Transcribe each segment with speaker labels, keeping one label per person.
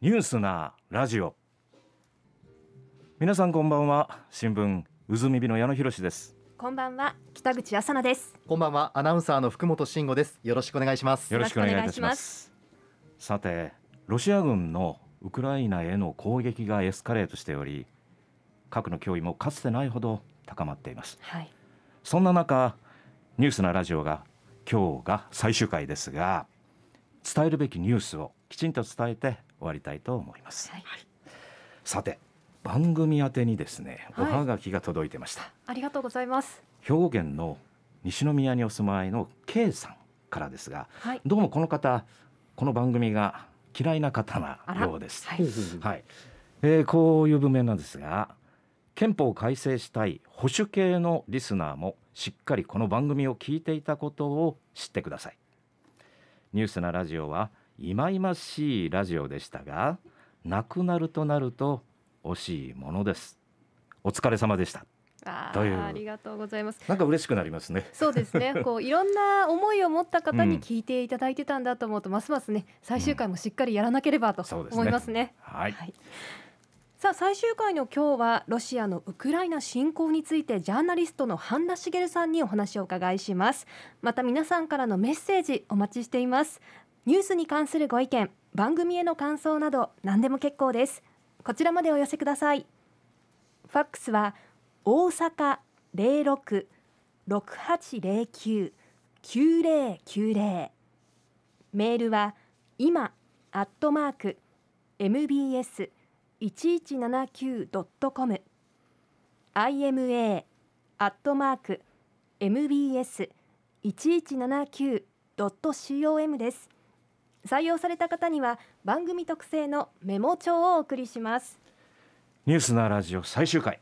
Speaker 1: ニュースなラジオ皆さんこんばん
Speaker 2: は新聞うずみの矢野博です
Speaker 3: こんばんは北口朝奈です
Speaker 2: こんばんはアナウンサーの福本慎吾ですよろしくお願いしますよろしくお願いいたしますさて
Speaker 1: ロシア軍のウクライナへの攻撃がエスカレートしており核の脅威もかつてないほど高まっています、はい、そんな中ニュースなラジオが今日が最終回ですが伝えるべきニュースをきちんと伝えて終わりたいと思います。はい、さて番組宛にですねおはがきが届いてました、はい、
Speaker 3: ありがとうございます
Speaker 1: 兵庫県の西宮にお住まいの K さんからですが、はい、どうもこの方この番組が嫌いな方なようです。はい、はい、えー、こういう文面なんですが憲法改正したい保守系のリスナーもしっかりこの番組を聞いていたことを知ってください。ニュースなラジオは忌々しいラジオでしたがなくなるとなると惜しいものですお疲れ様でした
Speaker 3: あありがとうございます。なん
Speaker 1: か嬉しくなりますね。そうですね。こう
Speaker 3: いろんな思いを持った方に聞いていただいてたんだと思うと、うん、ますますね最終回もしっかりやらなければと思いますね。うんすねはい、はい。さあ最終回の今日はロシアのウクライナ侵攻についてジャーナリストの半田茂さんにお話をお伺いしますまた皆さんからのメッセージお待ちしていますニュースに関するご意見番組への感想など何でも結構ですこちらまでお寄せくださいファックスは大阪零六六八零九九零九零メールは今アットマーク mbs 一一七九ドットコム ima アットマーク mbs 一一七九ドット com です。採用された方には番組特製のメモ帳をお送りします
Speaker 1: ニュースなラジオ最終回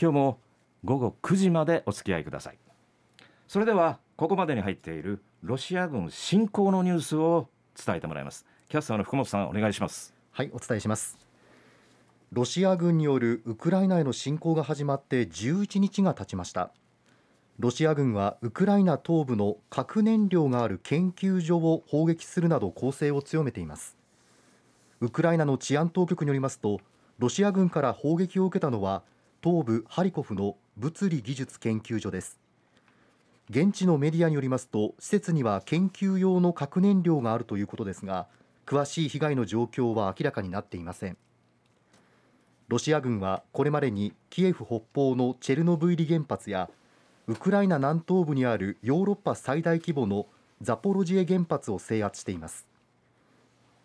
Speaker 1: 今日も午後9時までお付き合いくださいそれではここまでに入っているロシア軍侵攻のニュースを伝えてもらいますキャスターの福本さんお
Speaker 2: 願いしますはいお伝えしますロシア軍によるウクライナへの侵攻が始まって11日が経ちましたロシア軍はウクライナ東部の核燃料がある研究所を砲撃するなど攻勢を強めていますウクライナの治安当局によりますとロシア軍から砲撃を受けたのは東部ハリコフの物理技術研究所です現地のメディアによりますと施設には研究用の核燃料があるということですが詳しい被害の状況は明らかになっていませんロシア軍はこれまでにキエフ北方のチェルノブイリ原発やウクライナ南東部にあるヨーロッパ最大規模のザポロジエ原発を制圧しています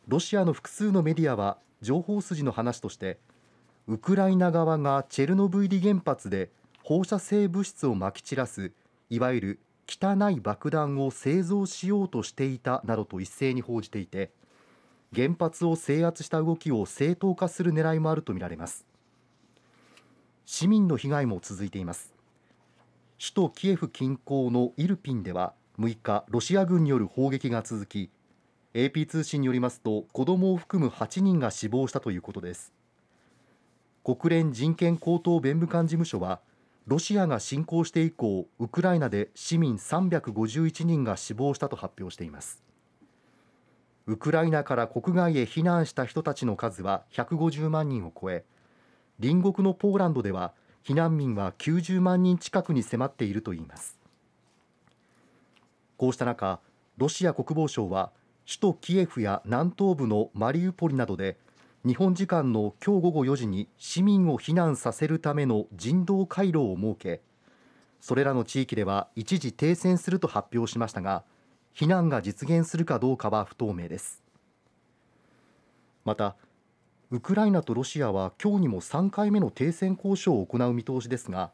Speaker 2: ロシアの複数のメディアは情報筋の話としてウクライナ側がチェルノブイリ原発で放射性物質をまき散らすいわゆる汚い爆弾を製造しようとしていたなどと一斉に報じていて原発を制圧した動きを正当化する狙いもあるとみられます市民の被害も続いています首都キエフ近郊のイルピンでは6日ロシア軍による砲撃が続き AP 通信によりますと子どもを含む8人が死亡したということです国連人権高等弁務官事務所はロシアが侵攻して以降ウクライナで市民351人が死亡したと発表していますウクライナから国外へ避難した人たちの数は150万人を超え隣国のポーランドでは避難民は90万人近くに迫っているといいますこうした中ロシア国防省は首都キエフや南東部のマリウポリなどで日本時間の今日午後4時に市民を避難させるための人道回廊を設けそれらの地域では一時停戦すると発表しましたが避難が実現するかどうかは不透明ですまたウクライナとロシアは今日にも3回目の停戦交渉を行う見通しですが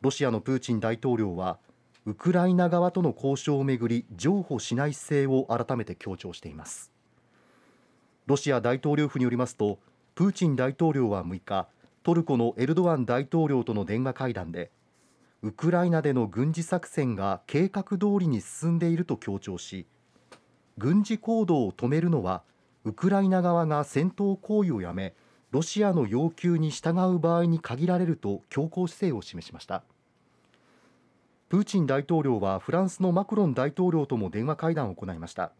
Speaker 2: ロシアのプーチン大統領はウクライナ側との交渉をめぐり譲歩しない姿勢を改めて強調していますロシア大統領府によりますとプーチン大統領は6日トルコのエルドアン大統領との電話会談でウクライナでの軍事作戦が計画通りに進んでいると強調し軍事行動を止めるのはウクライナ側が戦闘行為をやめロシアの要求に従う場合に限られると強硬姿勢を示しましたプーチン大統領はフランスのマクロン大統領とも電話会談を行いました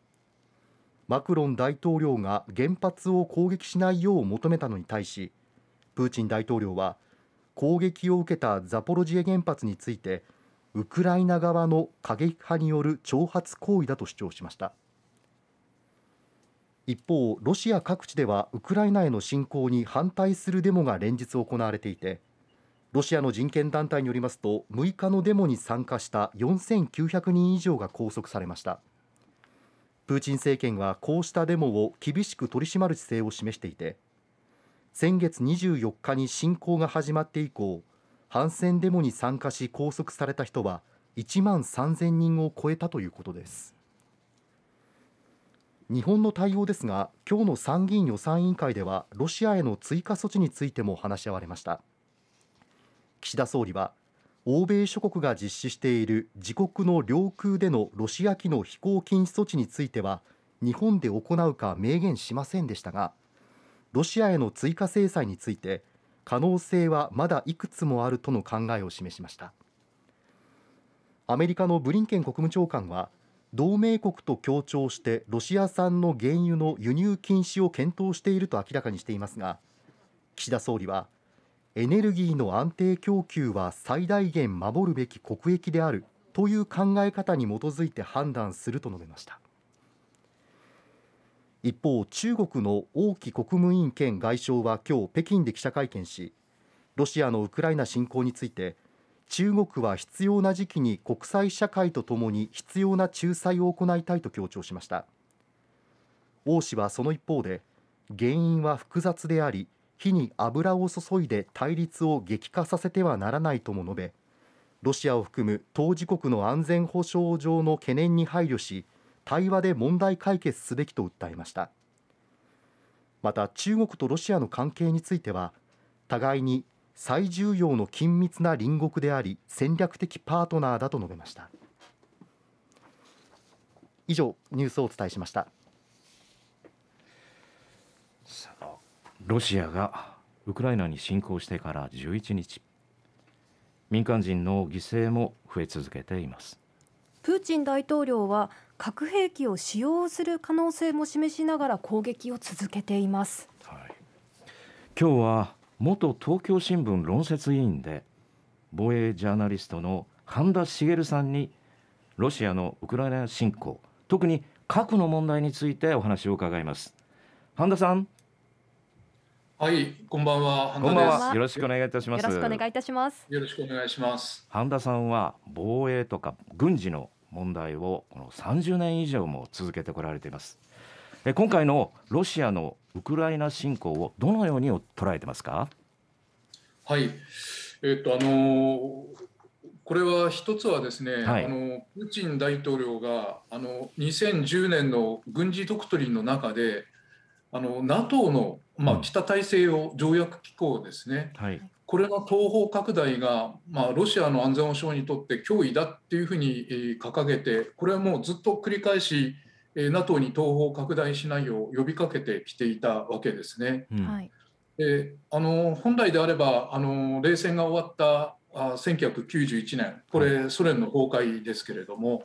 Speaker 2: マクロン大統領が原発を攻撃しないよう求めたのに対しプーチン大統領は攻撃を受けたザポロジエ原発につついてウクライナ側の過激派による挑発行為だと主張しました。一方、ロシア各地ではウクライナへの侵攻に反対するデモが連日行われていてロシアの人権団体によりますと6日のデモに参加した4900人以上が拘束されましたプーチン政権はこうしたデモを厳しく取り締まる姿勢を示していて先月24日に侵攻が始まって以降反戦デモに参加し拘束された人は1万3000人を超えたということです。日本の対応ですが今日の参議院予算委員会ではロシアへの追加措置についても話し合われました岸田総理は欧米諸国が実施している自国の領空でのロシア機の飛行禁止措置については日本で行うか明言しませんでしたがロシアへの追加制裁について可能性はまだいくつもあるとの考えを示しましたアメリカのブリンケン国務長官は同盟国と協調してロシア産の原油の輸入禁止を検討していると明らかにしていますが岸田総理はエネルギーの安定供給は最大限守るべき国益であるという考え方に基づいて判断すると述べました一方中国の王毅国務委員兼外相は今日北京で記者会見しロシアのウクライナ侵攻について中国は必要な時期に国際社会とともに必要な仲裁を行いたいと強調しました王氏はその一方で原因は複雑であり火に油を注いで対立を激化させてはならないとも述べロシアを含む当事国の安全保障上の懸念に配慮し対話で問題解決すべきと訴えましたまた中国とロシアの関係については互いに最重要の緊密な隣国であり戦略的パートナーだと述べました以上ニュースをお伝えしました
Speaker 1: ロシアがウクライナに侵攻してから11日民間人の犠牲も増え続けています
Speaker 3: プーチン大統領は核兵器を使用する可能性も示しながら攻撃を続けています、はい、
Speaker 1: 今日は元東京新聞論説委員で防衛ジャーナリストの半田茂さんにロシアのウクライナ侵攻特に核の問題についてお話を伺います半田さん
Speaker 4: はいこんばんは
Speaker 1: こんばんはよろしくお願いいたしますよろしくお
Speaker 3: 願いいたしま
Speaker 4: すよろしくお願いします
Speaker 1: 半田さんは防衛とか軍事の問題をこの30年以上も続けてこられていますえ今回のロシアのウクライナ侵攻をどのように捉えてますか。
Speaker 4: はい、えっ、ー、とあのこれは一つはですね、はい、あのプーチン大統領があの2010年の軍事ドクトリンの中であの NATO の、まあ、北大西洋条約機構ですね、うんはい、これの東方拡大が、まあ、ロシアの安全保障にとって脅威だっていうふうに、掲げてこれはもうずっと繰り返し NATO に東方拡大しないよう呼びかけてきていたわけですね。うん、であの本来であればあの冷戦が終わったあ1991年これソ連の崩壊ですけれども、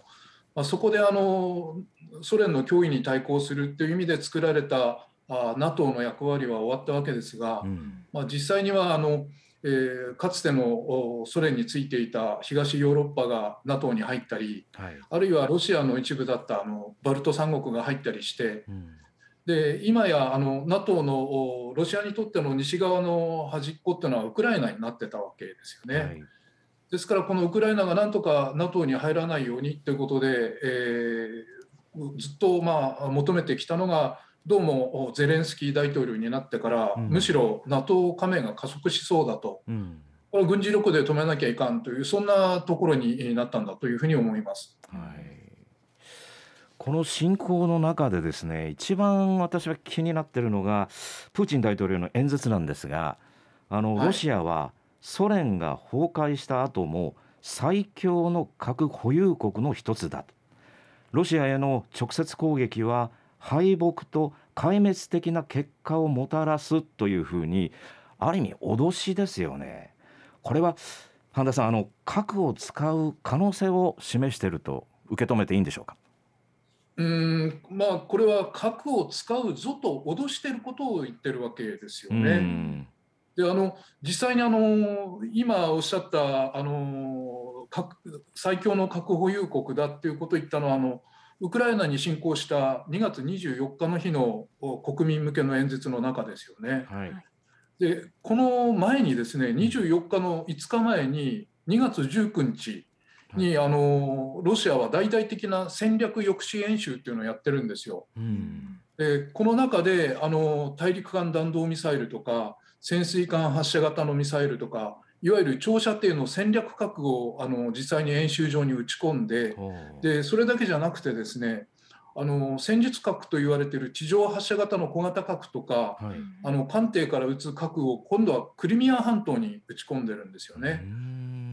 Speaker 4: まあ、そこであのソ連の脅威に対抗するという意味で作られたあ NATO の役割は終わったわけですが、うん、まあ、実際にはあのえー、かつてのソ連についていた東ヨーロッパが NATO に入ったり、はい、あるいはロシアの一部だったあのバルト三国が入ったりして、うん、で今やあの NATO のロシアにとっての西側の端っこっていうのはウクライナになってたわけですよね。はい、ですからこのウクライナがなんとか NATO に入らないようにということで、えー、ずっとまあ求めてきたのがどうもゼレンスキー大統領になってから、うん、むしろ NATO 加盟が加速しそうだと、うん、これ軍事力で止めなきゃいかんという、そんなところになったんだというふうに思います。はい
Speaker 1: この侵攻の中でですね一番私は気になっているのがプーチン大統領の演説なんですがあの、ロシアはソ連が崩壊した後も最強の核保有国の一つだとロシアへの直接攻撃は敗北と壊滅的な結果をもたらすというふうにある意味脅しですよね。これは半田さんあの核を使う可能性を示していると受け止めていいんでし
Speaker 4: ょうか。うんまあ、これは核を使うぞと脅していることを言ってるわけですよね。であの実際にあの今おっしゃったあの核最強の核保有国だっていうことを言ったのはあのウクライナに侵攻した2月24日の日の国民向けの演説の中ですよね。はい、でこの前にですね24日の5日前に2月19日に、はい、あのロシアは大々的な戦略抑止演習っていうのをやってるんですよ。
Speaker 3: うん、
Speaker 4: でこの中であの大陸間弾道ミサイルとか潜水艦発射型のミサイルとかいわゆる長射程の戦略核をあの実際に演習場に打ち込んででそれだけじゃなくてですねあの戦術核と言われている地上発射型の小型核とか、はい、あの艦艇から撃つ核を今度はクリミア半島に打ち込んでるんですよね。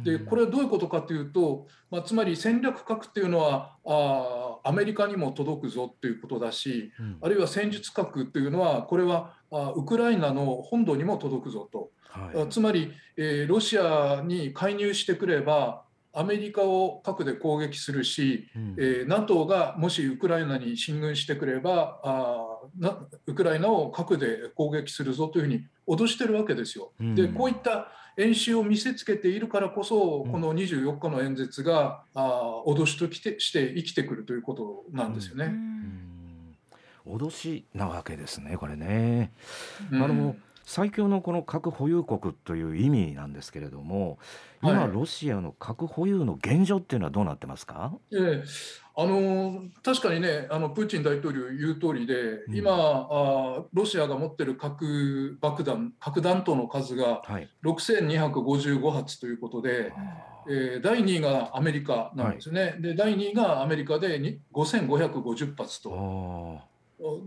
Speaker 4: でこれはどういうことかというと、まあ、つまり戦略核っていうのはあはアメリカにも届くぞということだし、うん、あるいは戦術核というのはこれはウクライナの本土にも届くぞと、はい、つまり、えロシアに介入してくればアメリカを核で攻撃するし、うん、え NATO がもしウクライナに進軍してくればあなウクライナを核で攻撃するぞというふうに脅してるわけですよ。でこういった演習を見せつけているからこそこの24日の演説が、うん、あ脅しときてして生きてくるということなんですよね。うん、脅し
Speaker 1: なわけですねこれね。あの、最強のこの核保有国という意味なんですけれども今、ロシアの核保有の現状っていうのはどうなってますか、
Speaker 4: えー、あの確かにねあのプーチン大統領言う通りで、うん、今あロシアが持ってる核爆弾核弾頭の数が6255発ということで、はい、えー、第2位がアメリカなんですね、はい、で第2位がアメリカで5550発と。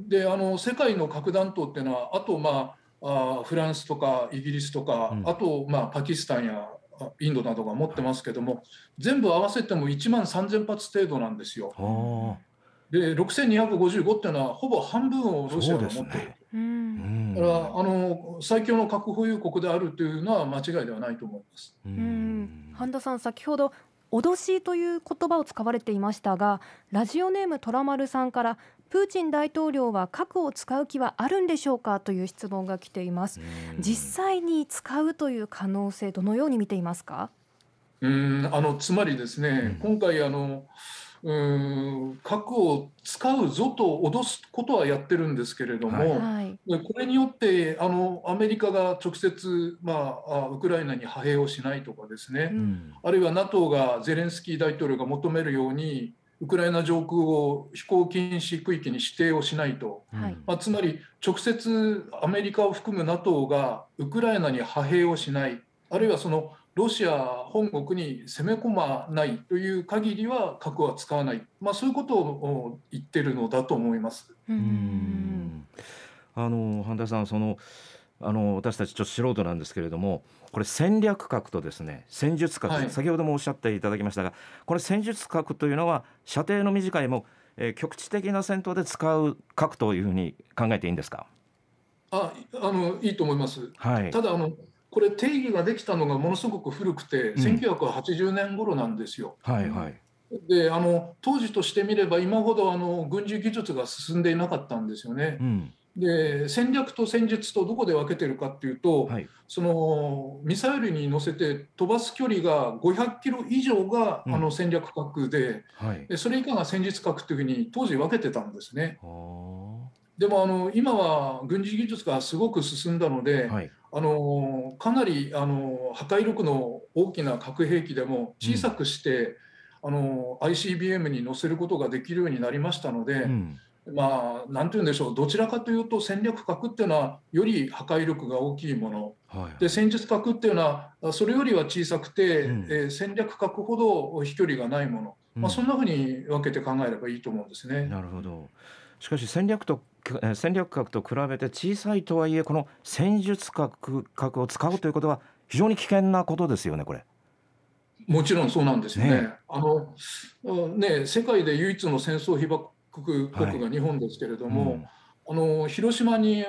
Speaker 4: であの世界の核弾頭っていうのはあとまああフランスとかイギリスとか、うん、あと、まあ、パキスタンやインドなどが持ってますけども全部合わせても1万3000発程度なんですよ。で6255っていうのはほぼ半分をロシアが持っている。ね
Speaker 5: うん、
Speaker 4: だからあの最強の核保有国であるというのは間違いではないと思います。う
Speaker 3: ん半田さん先ほど脅しという言葉を使われていましたがラジオネーム虎丸さんからプーチン大統領は核を使う気はあるんでしょうかという質問が来ています実際に使うという可能性どのように見ていま
Speaker 4: すかうんあのつまりですね、今回あのうん核を使うぞと脅すことはやってるんですけれども、はい、これによってあのアメリカが直接、まあ、ウクライナに派兵をしないとかですね、うん、あるいは NATO がゼレンスキー大統領が求めるようにウクライナ上空を飛行禁止区域に指定をしないと、はい、まあ、つまり直接アメリカを含む NATO がウクライナに派兵をしないあるいはそのロシア本国に攻め込まないという限りは核は使わない、まあ、そういうことを言ってるのだと思います。
Speaker 1: うんあの半田さんそのあの私たちちょっと素人なんですけれどもこれ戦略核とですね戦術核、はい、先ほどもおっしゃっていただきましたがこれ戦術核というのは射程の短いも、えー、局地的な戦闘で使う核というふうに考えていいんですか
Speaker 4: ああのいいと思います、はい、ただあのこれ定義ができたのがものすごく古くて、うん、1980年頃なんですよ。はいはい、であの当時としてみれば今ほどあの軍事技術が進んでいなかったんですよね。うんで戦略と戦術とどこで分けてるかっていうと、はい、そのミサイルに乗せて飛ばす距離が500キロ以上が、うん、あの戦略核ではい、でそれ以下が戦術核というふうに当時分けてたんですね。でもあの今は軍事技術がすごく進んだので、はい、あのかなりあの破壊力の大きな核兵器でも小さくして、うん、あの ICBM に乗せることができるようになりましたので。うんまあ、なんて言うんでしょう、どちらかというと戦略核っていうのはより破壊力が大きいもの、はい、で戦術核っていうのはそれよりは小さくて、うん、えー、戦略核ほど飛距離がないもの、うん、まあ、そんなふうに分けて考えればいいと思うんです
Speaker 1: ね。なるほどしかし戦略と戦略核と比べて小さいとはいえこの戦術核核を使うということは非常に危険なことですよねこ
Speaker 4: れ。もちろんそうなんですね。ねあのね世界で唯一の戦争被爆国国が日本ですけれども、はいうん、あの広島に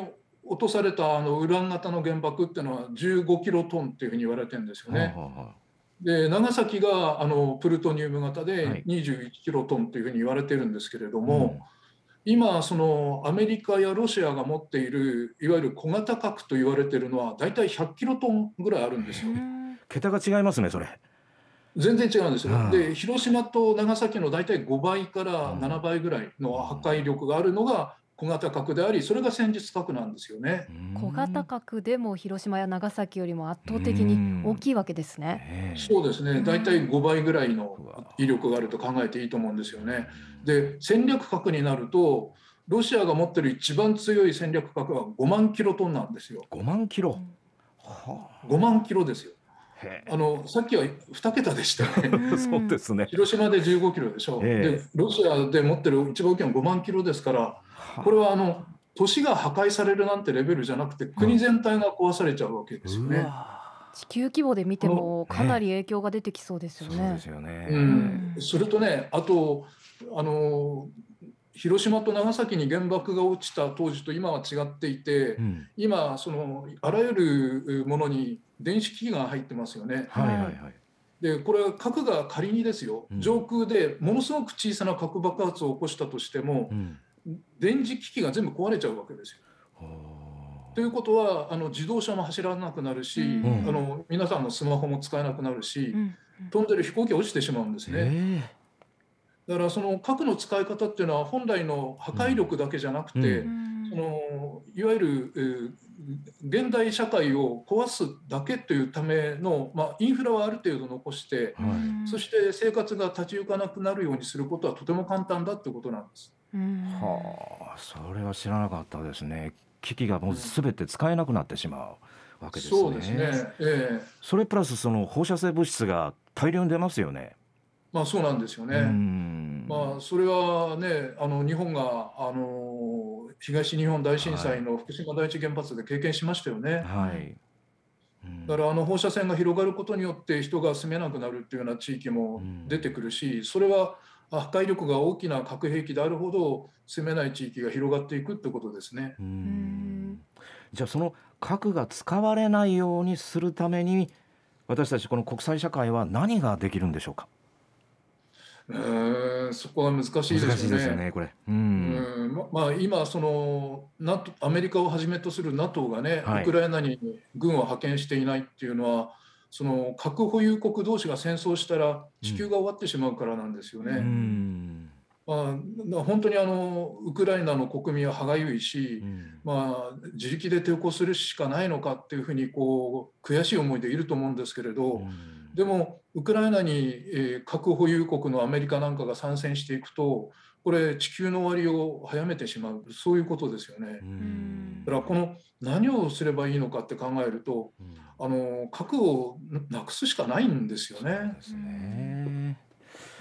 Speaker 4: 落とされたあのウラン型の原爆っていうのは15キロトンっていうふうに言われてるんですよね。ははで長崎があのプルトニウム型で21キロトンというふうに言われてるんですけれども、はいうん、今そのアメリカやロシアが持っているいわゆる小型核と言われてるのは大体100キロトンぐらいあるんですよ。桁が違いますねそれ。全然違うんですよ、うん、で広島と長崎の大体5倍から7倍ぐらいの破壊力があるのが小型核でありそれが戦術核なんですよね
Speaker 3: 小型核でも広島や長崎よりも圧倒的に大きいわけです
Speaker 4: ねそうですね大体5倍ぐらいの威力があると考えていいと思うんですよねで戦略核になるとロシアが持ってる一番強い戦略核は5万キロトンなんですよ5万キロ、はあ、5万キロですよあのさっきは2桁でしたね そうですね広島で15キロでしょ、うでロシアで持ってる一番大きい5万キロですからこれはあの都市が破壊されるなんてレベルじゃなくて国全体が壊されちゃうわけですよね。
Speaker 3: 地球規模で見てもかなり影響が出てきそうですよね。そうですよね、うん、
Speaker 4: それとねあとあの広島と長崎に原爆が落ちた当時と今は違っていて、うん、今そのあらゆるものに電子機器が入ってますよね。はいはいはい、でこれは核が仮にですよ、上空でものすごく小さな核爆発を起こしたとしても、うん、電磁機器が全部壊れちゃうわけですよ。ということはあの自動車も走らなくなるし、うん、あの皆さんのスマホも使えなくなるし、飛んでる飛行機落ちてしまうんですね。だからその核の使い方っていうのは本来の破壊力だけじゃなく
Speaker 6: て、うん、
Speaker 4: そのいわゆる、現代社会を壊すだけというための、まあ、インフラはある程度残して、はい、そして生活が立ち行かなくなるようにすることはとても簡単だということなんです。は
Speaker 1: あそれは知らなかったですね。機器がもう全て使えなくなってしまう。わけですね。そうですね。ええ、それプラスその放射性物質が大量に出ますよね。
Speaker 4: まあそうなんですよね。うんまあ、それはねあの日本があの東日本大震災の福島第一原発で経験しましたよね。はい、だからあの放射線が広がることによって人が住めなくなるっていうような地域も出てくるし、それは破壊力が大きな核兵器であるほど住めない地域が広がっていくってことですね。
Speaker 1: じゃあその核が使われないようにするために私たちこの国際社会は何ができるんでしょうか。
Speaker 4: えー、そこは難しいですね。難しいですよねこれ、うんうんま、まあ、今その NATO、アメリカをはじめとする NATO がね、はい、ウクライナに軍を派遣していないっていうのは、その核保有国同士が戦争したら地球が終わってしまうからなんですよね。う
Speaker 5: ん、
Speaker 4: まあ、本当にあのウクライナの国民は歯がゆいし、まあ、自力で抵抗するしかないのかっていうふうにこう悔しい思いでいると思うんですけれど。でもウクライナに核保有国のアメリカなんかが参戦していくとこれ地球の終わりを早めてしまうそういうことですよね。だからこの何をすればいいのかって考えると、あの核をなくすしかないんですよね。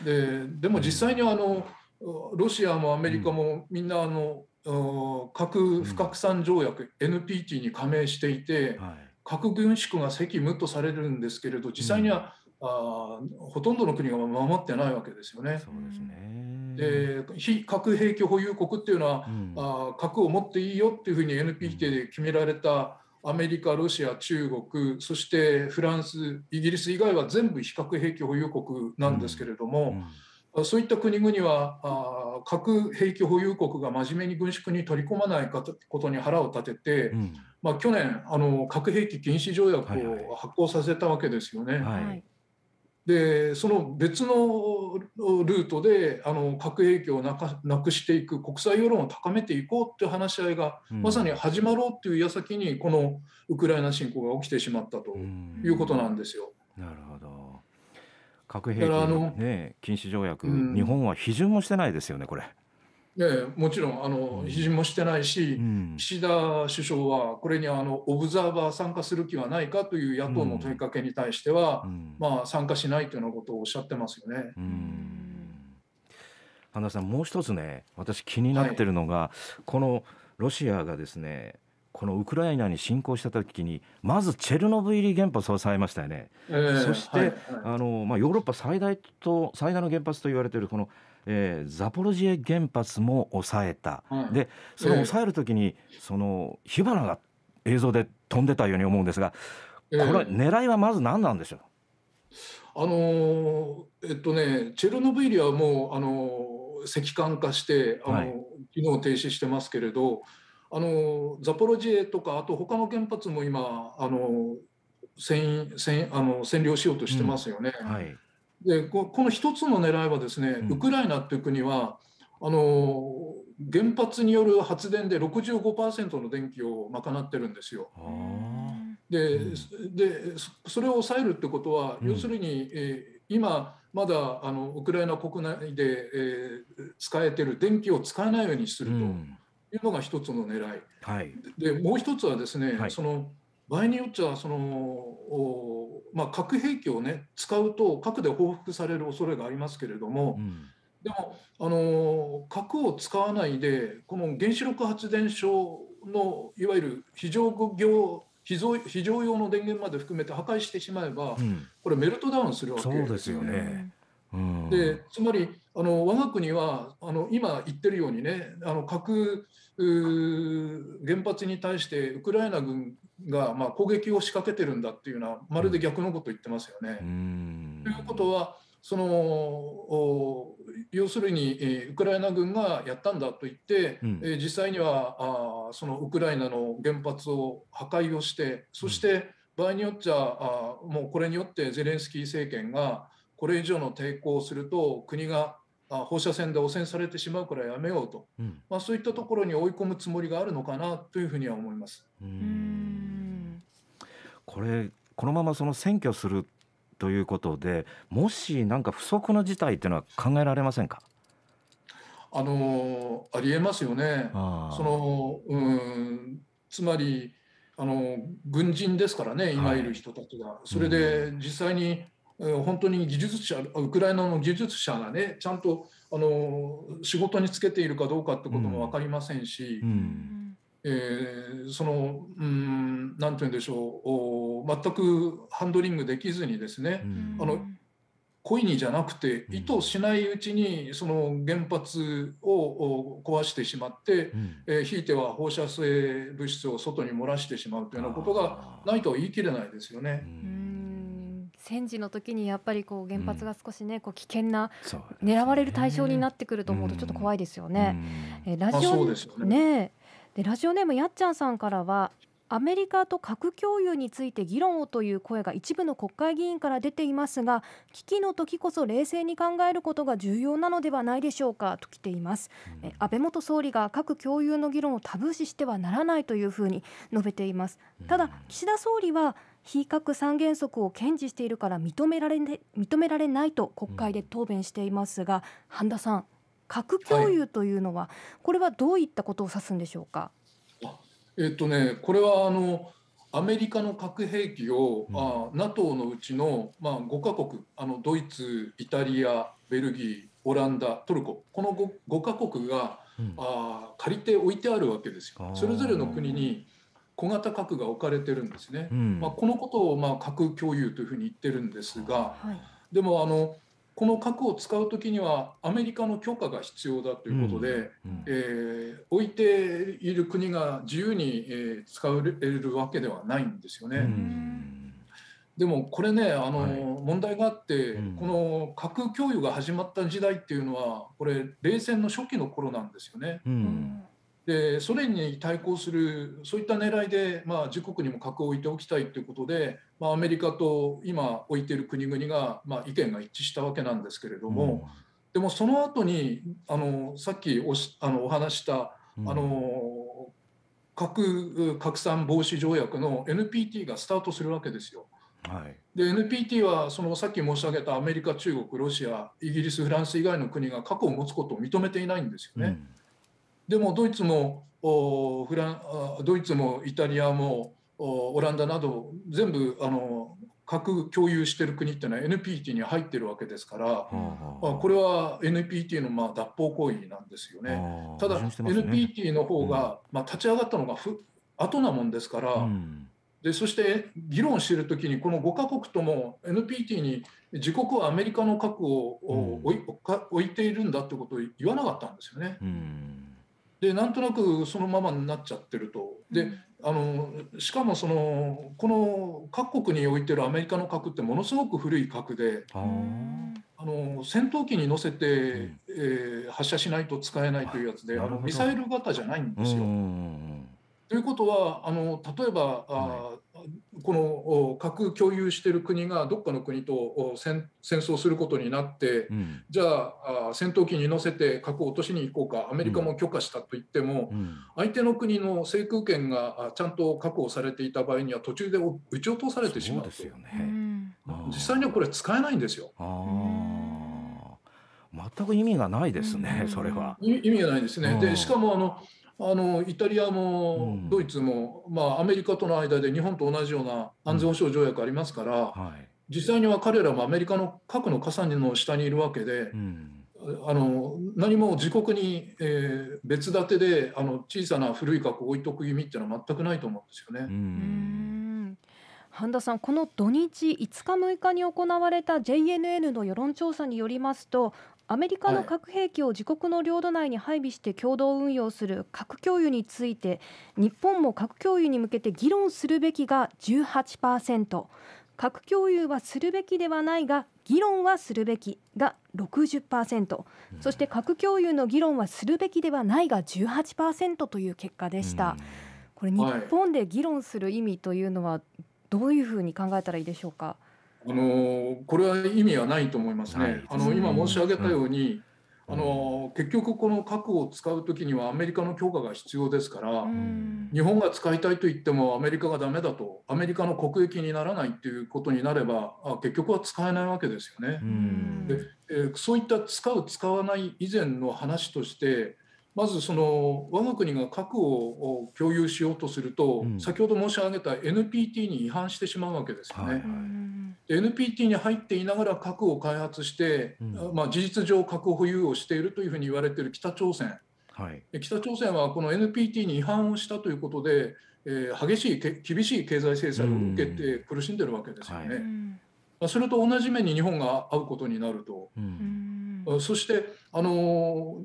Speaker 4: ででも実際にあのロシアもアメリカもみんなあの、核不拡散条約、NPT に加盟していて、はい核軍縮が責務とされるんですけれど実際には、うん、あほとんどの国が守ってないわけですよね。そうですねで非核兵器保有国っていうのは、うん、あ核を持っていいよっていうふうに NPT で決められたアメリカ、ロシア、中国そしてフランス、イギリス以外は全部非核兵器保有国なんですけれども。うんそういった国々は核兵器保有国が真面目に軍縮に取り込まないことに腹を立てて、うんまあ、去年あの核兵器禁止条約を発効させたわけですよね。はいはい、でその別のルートであの核兵器をなかなくしていく国際世論を高めていこうという話し合いが、うん、まさに始まろうという矢先にこのウクライナ侵攻が起きてしまったということなんですよ。うん、なるほど
Speaker 1: 核兵器の、ね、禁止条約、うん、日本は批准もしてないですよね、これ。
Speaker 4: ええ、もちろんあの批准もしてないし、うん、岸田首相はこれにあのオブザーバー参加する気はないかという野党の問いかけに対しては、うん、まあ、参加しないというようなことをおっしゃってますよね。
Speaker 1: 花さんもう一つね私気になってるのが、はい、このロシアがですねこのウクライナに侵攻した時にまずチェルノブイリ原発を抑えましたよね、えー、そして、はいはい、あのまあ、ヨーロッパ最大と最大の原発と言われているこのえー、ザポロジエ原発も抑えた、うん、でその抑える時に、えー、その火花が映像で飛んでたように思うんですがこれ、えー、狙いはまず何なんでしょう
Speaker 4: あのえっとねチェルノブイリはもうあの石炭化してあの、はい、機能停止してますけれどあのザポロジエとかあと他の原発も今あの占あの占領しようとしてますよね。うんはいでこの一つの狙いはですね、ウクライナという国はあの原発による発電で65%の電気を賄ってるんですよ。ででそれを抑えるってことは、要するに、え今まだあのウクライナ国内で、え使えてる電気を使えないようにするというのが一つの狙い、はい、でもう一つはですね、はい、その場合によっちゃその、お、まあ、核兵器を、ね、使うと核で報復される恐れがありますけれども、うん、でもあの核を使わないでこの原子力発電所のいわゆる非常業非常非常用の電源まで含めて破壊してしまえば、うん、これメルトダウンするわけですよね。うん、でつまりあの我が国はあの今言ってるようにねあの核原発に対してウクライナ軍がま攻撃を仕掛けてるんだっていうのはまるで逆のことを言ってますよね。ということはその要するにウクライナ軍がやったんだと言って、うん、実際にはあそのウクライナの原発を破壊をしてそして場合によっちゃあもうこれによってゼレンスキー政権がこれ以上の抵抗をすると国があ放射線で汚染されてしまうからやめようと、うん、まあ、そういったところに追い込むつもりがあるのかなというふうには思います。
Speaker 1: これこのままその選挙するということでもし何か不測の事態というのは考えられませんか
Speaker 4: あのありえますよね。そのうんつまりあの軍人ですからね今いる人たちが、はい、それで実際に本当に技術者ウクライナの技術者がねちゃんとあの仕事につけているかどうかってことも分かりませんし、
Speaker 1: うん、
Speaker 4: えー、その何、て言うんでしょう全くハンドリングできずにですね、うん、あの故意にじゃなくて意図しないうちにその原発を壊してしまって、うん、えひいては放射性物質を外に漏らしてしまうというようなことがないとは言い切れないですよね。うん
Speaker 3: 戦時の時にやっぱりこう原発が少しね、こう危険な、狙われる対象になってくると思うとちょっと怖いですよね。えラジオねでラジオネームやっちゃんさんからはアメリカと核共有について議論をという声が一部の国会議員から出ていますが危機の時こそ冷静に考えることが重要なのではないでしょうかと来ています、うん、安倍元総理が核共有の議論をタブー視してはならないというふうに述べていますただ岸田総理は非核三原則を堅持しているから認められ、ね、認められないと国会で答弁していますが、半田さん核共有というのは、はい、これはどういったことを指すんでしょうか。
Speaker 4: えっとね、これはあのアメリカの核兵器を、うん、あ NATO のうちの、まあ、5か国あのドイツ、イタリア、ベルギー、オランダ、トルコこの 5, 5カ国が、うん、あ借りて置いてあるわけですよ。それぞれの国に小型核が置かれてるんですね、うん、まあ、このことをまあ核共有というふうに言ってるんですが、はい、でもあのこの核を使う時にはアメリカの許可が必要だということで、うんうん、えー、置いている国が自由に、えー、使えるわけではないんですよね。でもこれねあの、問題があって、うん、この核共有が始まった時代っていうのはこれ冷戦の初期の頃なんですよね。うんでソ連に対抗するそういった狙いで、まあ、自国にも核を置いておきたいということで、まあ、アメリカと今置いている国々が、まあ、意見が一致したわけなんですけれども、うん、でもその後にあのさっきおあのお話したあの、核拡散防止条約の NPT がスタートするわけですよ。はい、で NPT はそのさっき申し上げたアメリカ、中国、ロシア、イギリス、フランス以外の国が核を持つことを認めていないんですよね。うんでもドイツもフランドイツもイタリアもオランダなど全部あの核共有している国ってのは NPT に入ってるわけですから、はあ、これは NPT のまあ脱法行為なんですよね。はあ、ただ、ね、NPT の方が、うまあ立ち上がったのがふ後なもんですから、うん、でそして議論している時にこの5か国とも NPT に自国はアメリカの核を置いうん、置いているんだってことを言わなかったんですよね。うんでなんとなくそのままになっちゃってると。で、あのしかもそのこの各国においてるアメリカの核ってものすごく古い核で。あの戦闘機に乗せて、えー、発射しないと使えないというやつで、あのミサイル型じゃないんですよ。ということはあの例えば、あこの核共有している国がどっかの国と戦争することになって、うん、じゃあ戦闘機に乗せて核を落としに行こうかアメリカも許可したと言っても、うん、相手の国の制空権がちゃんと確保されていた場合には途中で撃ち落とされてしまうですよね実際にはこれ使えないんですよ。全く意味がないですね、それは。意味がないですね。でしかもあのあのイタリアもドイツも、うん、まあ、アメリカとの間で日本と同じような安全保障条約ありますから、うんはい、実際には彼らもアメリカの核の傘の下にいるわけで、うん、あの何も自国に、えー、別立てであの小さな古い核を置いとく意味っていうのは全くないと思うんですよね。
Speaker 3: 半田さんこの土日5日6日に行われた JNN の世論調査によりますとアメリカの核兵器を自国の領土内に配備して共同運用する核共有について日本も核共有に向けて議論するべきが18%核共有はするべきではないが議論はするべきが60%そして核共有の議論はするべきではないが18%という結果でした。これ日本で議論する意味というのはどういうふうに考えたらいいでしょうか。
Speaker 4: あのこれは意味はないと思いますね。はい、あの今申し上げたように、うん、あの結局この核を使う時にはアメリカの強化が必要ですから、うん、日本が使いたいと言ってもアメリカがダメだとアメリカの国益にならないっていうことになればあ結局は使えないわけですよね。うん、でえそういった使う使わない以前の話としてまずその我が国が核を共有しようとすると、うん、先ほど申し上げた NPT に違反してしまうわけですよね。はいはい、NPT に入っていながら核を開発して、うん、まあ、事実上核保有をしているというふうに言われている北朝鮮、はい、北朝鮮はこの NPT に違反をしたということで、えー、激しい厳しい経済制裁を受けて苦しんでるわけですよね。うんはい、それと同じ目に日本が会うことになると。うんそしてあの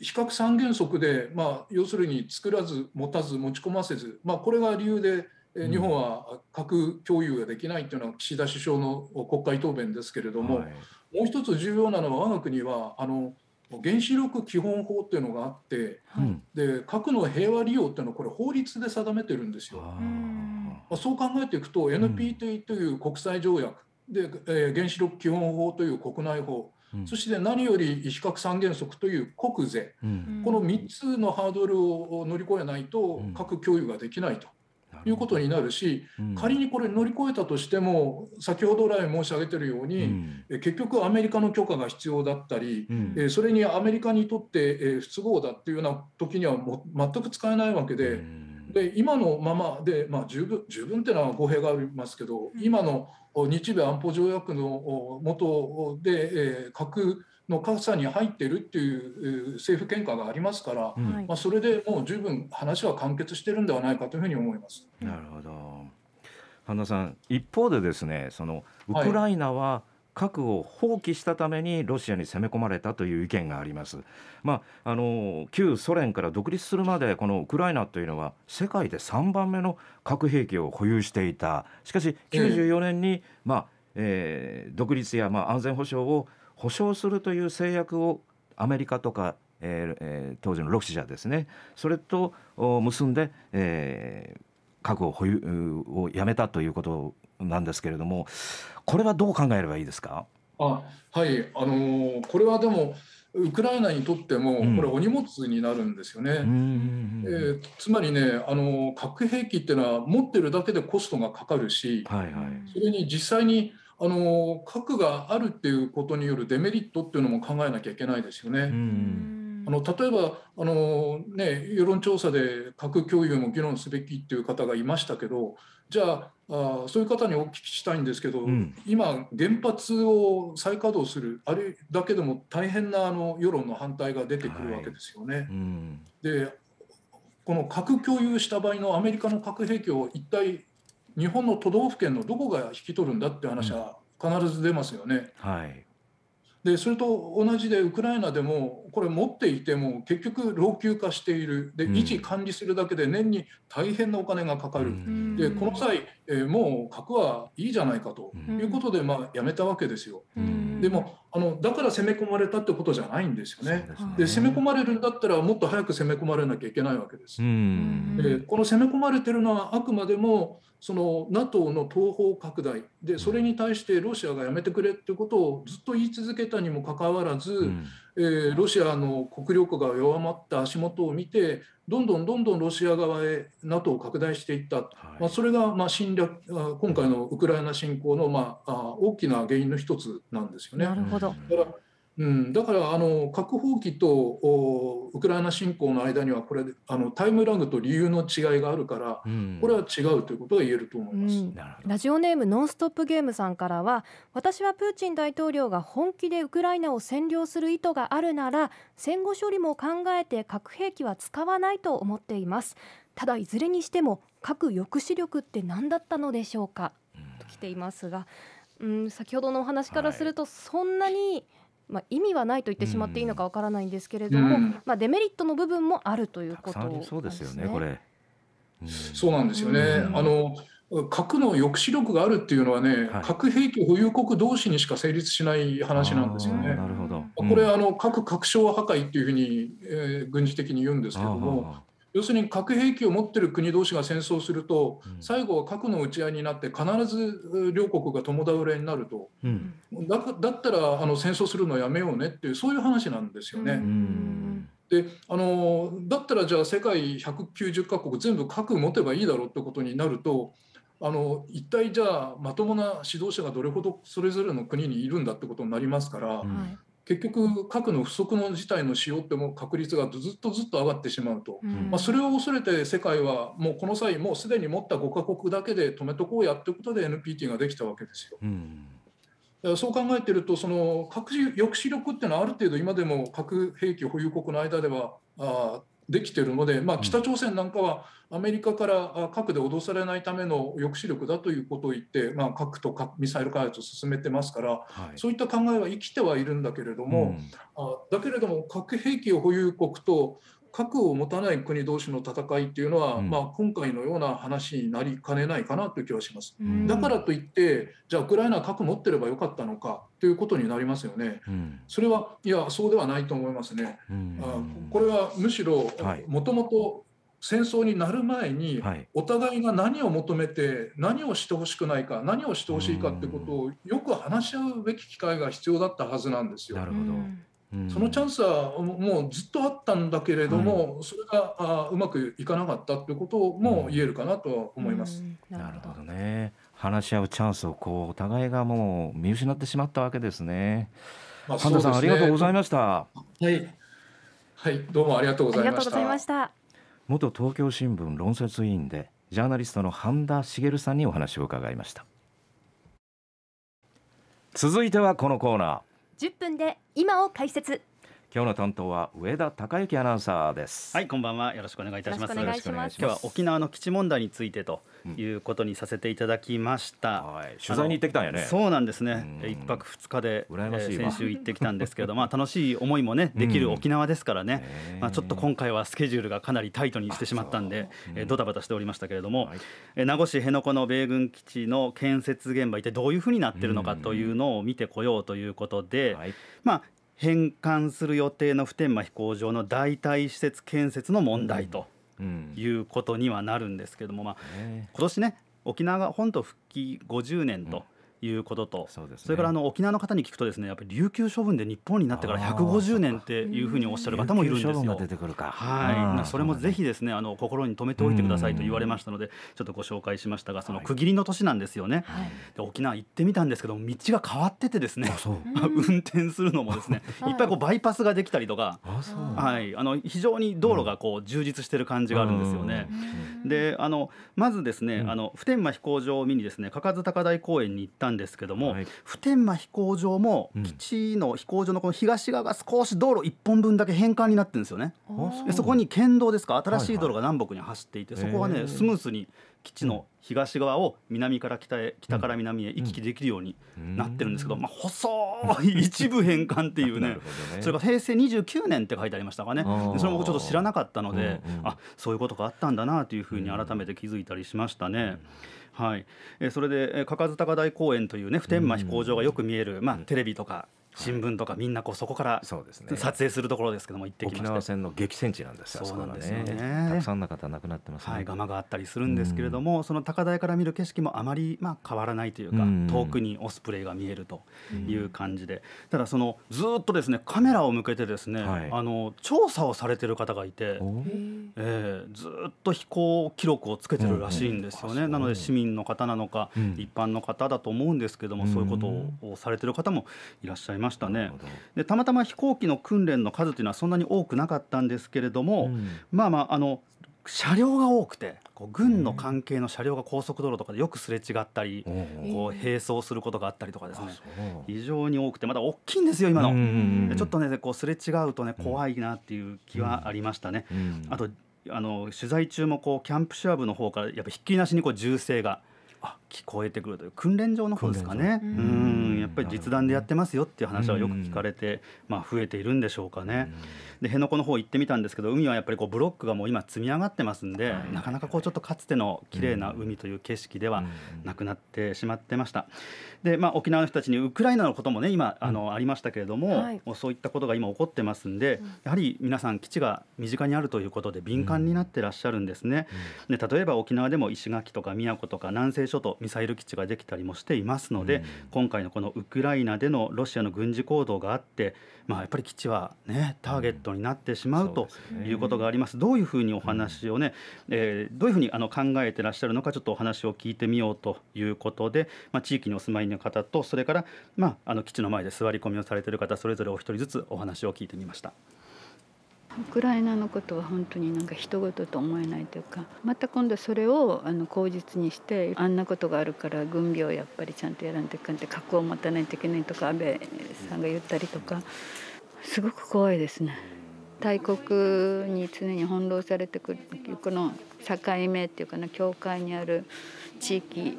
Speaker 4: 比較三原則で、まあ、要するに作らず持たず持ち込ませず、まあ、これが理由で日本は核共有ができないというのは岸田首相の国会答弁ですけれども、はい、もう一つ重要なのは我が国はあの原子力基本法っていうのがあって、はい、で核の平和利用っていうのはこれ法律で定めてるんですよ。まそう考えていくと NPT という国際条約、で、えー、原子力基本法という国内法そして何より比較三原則という国税、うん、この3つのハードルを乗り越えないと核共有ができないと。いうことになるし、仮にこれ乗り越えたとしても、先ほど来申し上げているように、う結局アメリカの許可が必要だったり、えそれにアメリカにとって不都合だっていうような時にはも全く使えないわけで。で今のままで、まあ、十分十分っていうのは語弊がありますけど、今の日米安保条約の下で、えー、核の傘に入っているっていう政府見解がありますから、うん、まあ、それでもう十分話は完結してるんではないかというふうに思います。な
Speaker 1: るほど半田さん一方でですねそのウクライナは、はい核を放棄したためにロシアに攻め込まれたという意見があります、まあ、あの旧ソ連から独立するまでこのウクライナというのは世界で3番目の核兵器を保有していたしかし94年に、まあえー、独立や、まあ、安全保障を保障するという制約をアメリカとか、えーえー、当時のロシアですねそれと結んで、えー、核を保有をやめたということなんですけれどもこれはどう考えればいいですか
Speaker 4: あはいあのー、これはでもウクライナにとってもこれお荷物になるんですよね。うんえー、つまりねあの核兵器っていうのは持ってるだけでコストがかかるし、はいはい、それに実際にあの核があるっていうことによるデメリットっていうのも考えなきゃいけないですよね。うん、あの例えばあの、ね、世論調査で核共有も議論すべきっていう方がいましたけどじゃああそういう方にお聞きしたいんですけど、うん、今、原発を再稼働する、あれだけでも大変なあの世論の反対が出てくるわけですよね。はいうん、で、この核共有した場合のアメリカの核兵器を一体、日本の都道府県のどこが引き取るんだって話は必ず出ますよね。うんはいでそれと同じでウクライナでもこれ持っていても結局老朽化しているで維持管理するだけで年に大変なお金がかかる、うん、でこの際、えー、もう核はいいじゃないかということで、まあ、やめたわけですよ。うんでもあのだから攻め込まれたってことじゃないんですよね。で、ね、攻め込まれるんだったらもっと早く攻め込まれなきゃいけないわけです。でこの攻め込まれてるのはあくまでもその NATO の東方拡大でそれに対してロシアがやめてくれってことをずっと言い続けたにもかかわらず、えー、ロシアの国力が弱まった足元を見てどんどんどんどんロシア側へ NATO を拡大していった、はい、まあ、それがまあ侵略今回のウクライナ侵攻のまあ大きな原因の一つなんですよね。なるほどだからうん、だからあの核放棄とおウクライナ侵攻の間にはこれあのタイムラグと理由の違いがあるから、うん、これは違うということが言えると思います、うん、
Speaker 3: ラジオネームノンストップゲームさんからは私はプーチン大統領が本気でウクライナを占領する意図があるなら戦後処理も考えて核兵器は使わないと思っていますただいずれにしても核抑止力って何だったのでしょうか、うん、と来ていますが、うん、先ほどのお話からすると、はい、そんなに、まあ、意味はないと言ってしまっていいのかわからないんですけれども、うん、まあ、デメリットの部分もあるということ、そうですよね
Speaker 4: うそうなんですよね、あの核の抑止力があるっていうのはね、はい、核兵器保有国同士にしか成立しない話なんですよね。なるほど、うん、これあの核拡張破壊っていうふうに、えー、軍事的に言うんですけども要するに核兵器を持っている国同士が戦争すると、最後は核の打ち合いになって必ず両国が共倒れになると、うん、だだったらあの戦争するのやめようねっていうそういう話なんですよね。であのだったらじゃあ世界190カ国全部核持てばいいだろうってことになるとあの一体じゃあまともな指導者がどれほどそれぞれの国にいるんだってことになりますから、結局核の不足の事態の使用っても確率がずっとずっと上がってしまうと、うん、まあ、それを恐れて世界はもうこの際もうすでに持った5カ国だけで止めとこうやってことで NPT ができたわけですよ。うんそう考えてるとその核抑止力っていうのはある程度今でも核兵器保有国の間ではできてるので、まあ、北朝鮮なんかはアメリカから核で脅されないための抑止力だということを言って、まあ、核と核ミサイル開発を進めてますから、はい、そういった考えは生きてはいるんだけれども、うん、あだけれども核兵器保有国と核を持たない国同士の戦いっていうのは、うん、まあ、今回のような話になりかねないかなという気はします。だからといってじゃあウクライナは核持ってればよかったのかということになりますよね。うん、それはいやそうではないと思いますね。あこれはむしろ、もともと戦争になる前に、お互いが何を求めて何をしてほしくないか何をしてほしいかってことをよく話し合うべき機会が必要だったはずなんですよ。なるほどそのチャンスはもうずっとあったんだけれども、うん、それがあうまくいかなかったということも言えるかなと思います。うんうん、なるほ
Speaker 1: どね話し合うチャンスをこうお互いがもう見失ってしまったわけですね。まあ、ね、さんありがとうございました。は
Speaker 4: い、はい、どうもありがとうござ
Speaker 3: いました。
Speaker 1: 元東京新聞論説委員でジャーナリストの半田茂さんにお話を伺いました。続いては
Speaker 7: このコーナー。
Speaker 3: 10分で今を解説
Speaker 7: 今日の担当は上田孝之アナウンサーですはいこんばんはよろしくお願いいたしますよろしくお願いします今日は沖縄の基地問題についてということにさせていただきました、はい、取材に行ってきたんやねそうなんですね一泊二日で、羨まえー、先週行ってきたんですけどまあ楽しい思いもねできる沖縄ですからね、うん、まあちょっと今回はスケジュールがかなりタイトにしてしまったんで、えー、ドタバタしておりましたけれども、はい、名護市辺野古の米軍基地の建設現場一体どういうふうになってるのかというのを見てこようということで、うんはい、まあ返還する予定の普天間飛行場の代替施設建設の問題ということにはなるんですけども、まあ、今年ね沖縄本島復帰50年ということとそ、ね,、れからあの沖縄の方に聞くとですねやっぱり琉球処分で日本になってから150年っていうふうにおっしゃる方もいるんですよ。はい、それもぜひですねあの心に留めておいてくださいと言われましたのでちょっとご紹介しましたがその区切りの年なんですよね。はい、で沖縄行ってみたんですけど道が変わっててですね 運転するのもですねいっぱいこうバイパスができたりとか、はい、あの非常に道路がこう充実してる感じがあるんですよね。であのまずですね、あの普天間飛行場を見にですね嘉数高台公園に行ったんですけども、はい、普天間飛行場も基地の飛行場のこの東側が少し道路1本分だけ変換になってるんですよね。でそこに県道ですか新しい道路が南北に走っていて、はいはい、そこはね、えー、スムーズに基地の東側を南から北へ北から南へ行き来できるようになってるんですけど、まあ、細い一部変換っていうね ね、それが平成29年って書いてありましたかねそれもちょっと知らなかったので、うんうん、あそういうことがあったんだなというふうに改めて気づいたりしましたね。うんはい、えそれで、えー、かかず高台公園というね普天間飛行場がよく見える、まあ、テレビとか新聞とかみんなこうそこから撮影するところですけども行ってきました、ね、の激
Speaker 1: 戦地なんですよそうなんですね、ね、たくさんの方亡くなってます、ね、はいガ
Speaker 7: マがあったりするんですけれども、うん、その高台から見る景色もあまりまあ変わらないというか、うん、遠くにオスプレイが見えるという感じで、うん、ただそのずっとですねカメラを向けてですね、はい、あの調査をされてる方がいて、えー、ずっと飛行記録をつけてるらしいんですよね、なので市民の方なのか、一般の方だと思うんですけども、そういうことをされてる方もいらっしゃいますましたねでたまたま飛行機の訓練の数というのはそんなに多くなかったんですけれども、うん、まあまああの車両が多くてこう軍の関係の車両が高速道路とかでよくすれ違ったり、こう並走することがあったりとかですね非常に多くてまだ大きいんですよ今の、ちょっとねこうすれ違うとね怖いなっていう気はありましたね、あとあの取材中もこうキャンプシュア部の方からやっぱひっきりなしにこう銃声が。聞こえてくるという訓練場の方ですかねうんやっぱり実弾でやってますよっていう話はよく聞かれて、まあ、増えているんでしょうかね。で辺野古の方行ってみたんですけど海はやっぱりこうブロックがもう今積み上がってますんで、なかなかこうちょっとかつての綺麗な海という景色ではなくなってしまってました。で、まあ、沖縄の人たちにウクライナのこともね今あの、ありましたけれども,、もうそういったことが今起こってますんでやはり皆さん基地が身近にあるということで敏感になってらっしゃるんですね。で例えば沖縄でも石垣とか宮古とか南西所とミサイル基地ができたりもしていますので、うん、今回のこのウクライナでのロシアの軍事行動があって、まあ、やっぱり基地は、ね、ターゲットになってしまう、ということがあります。どういうふうにお話をね、うん、えー、どういうふうにあの考えてらっしゃるのかちょっとお話を聞いてみようということで、まあ、地域にお住まいの方とそれから、まあ、あの基地の前で座り込みをされている方それぞれお一人ずつお話を聞いてみました。
Speaker 5: ウクライナのことは本当になんか人事と思えないというかまた今度それをあの口実にしてあんなことがあるから軍備をやっぱりちゃんとやらんといって核を持たないといけないとか安倍さんが言ったりとかすごく怖いですね。大国に常に翻弄されてくるこの境目っていうかな境界にある地域